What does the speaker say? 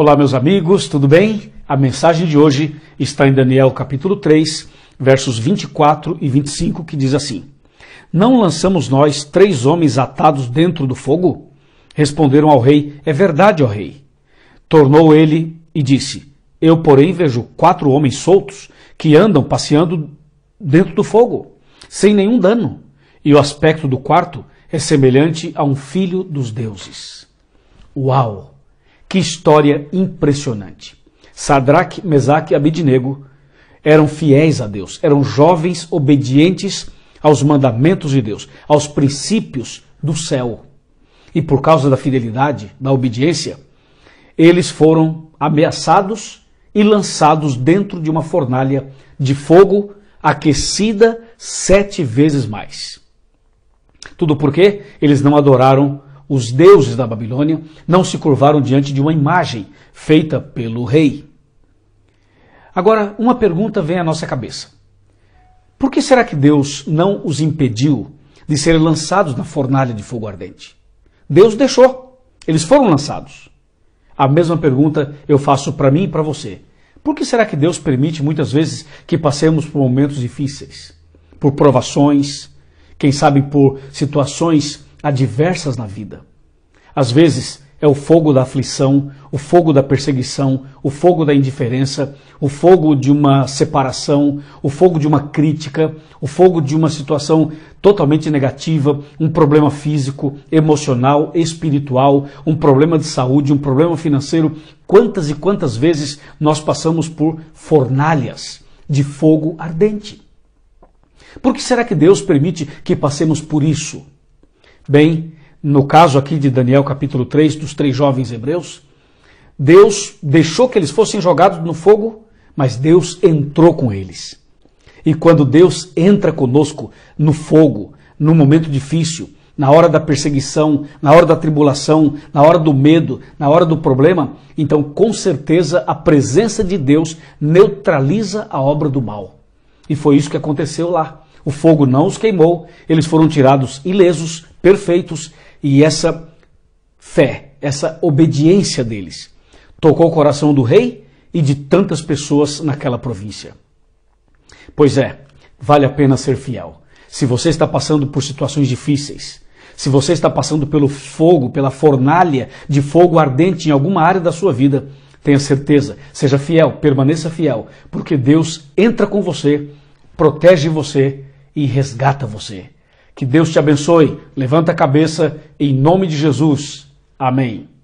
Olá, meus amigos, tudo bem? A mensagem de hoje está em Daniel capítulo 3, versos 24 e 25, que diz assim: Não lançamos nós três homens atados dentro do fogo? Responderam ao rei: É verdade, ó rei. Tornou ele e disse: Eu, porém, vejo quatro homens soltos que andam passeando dentro do fogo, sem nenhum dano, e o aspecto do quarto é semelhante a um filho dos deuses. Uau! Que história impressionante. Sadraque, Mesaque e Abidnego eram fiéis a Deus, eram jovens obedientes aos mandamentos de Deus, aos princípios do céu. E por causa da fidelidade, da obediência, eles foram ameaçados e lançados dentro de uma fornalha de fogo aquecida sete vezes mais. Tudo porque eles não adoraram os deuses da Babilônia, não se curvaram diante de uma imagem feita pelo rei. Agora, uma pergunta vem à nossa cabeça. Por que será que Deus não os impediu de serem lançados na fornalha de fogo ardente? Deus deixou. Eles foram lançados. A mesma pergunta eu faço para mim e para você. Por que será que Deus permite muitas vezes que passemos por momentos difíceis? Por provações, quem sabe por situações adversas na vida. Às vezes é o fogo da aflição, o fogo da perseguição, o fogo da indiferença, o fogo de uma separação, o fogo de uma crítica, o fogo de uma situação totalmente negativa, um problema físico, emocional, espiritual, um problema de saúde, um problema financeiro. Quantas e quantas vezes nós passamos por fornalhas de fogo ardente? Por que será que Deus permite que passemos por isso? Bem, no caso aqui de Daniel capítulo 3, dos três jovens hebreus, Deus deixou que eles fossem jogados no fogo, mas Deus entrou com eles. E quando Deus entra conosco no fogo, no momento difícil, na hora da perseguição, na hora da tribulação, na hora do medo, na hora do problema, então com certeza a presença de Deus neutraliza a obra do mal. E foi isso que aconteceu lá o fogo não os queimou, eles foram tirados ilesos, perfeitos, e essa fé, essa obediência deles tocou o coração do rei e de tantas pessoas naquela província. Pois é, vale a pena ser fiel. Se você está passando por situações difíceis, se você está passando pelo fogo, pela fornalha de fogo ardente em alguma área da sua vida, tenha certeza, seja fiel, permaneça fiel, porque Deus entra com você, protege você e resgata você. Que Deus te abençoe. Levanta a cabeça em nome de Jesus. Amém.